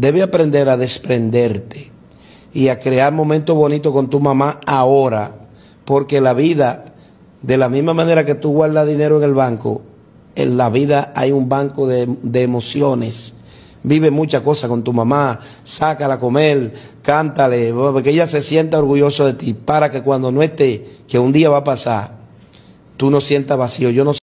debe aprender a desprenderte y a crear momentos bonitos con tu mamá ahora, porque la vida, de la misma manera que tú guardas dinero en el banco, en la vida hay un banco de, emociones. Vive muchas cosas con tu mamá, sácala a comer, cántale, que ella se sienta orgullosa de ti, para que cuando no esté, que un día va a pasar, tú no sientas vacío. Yo no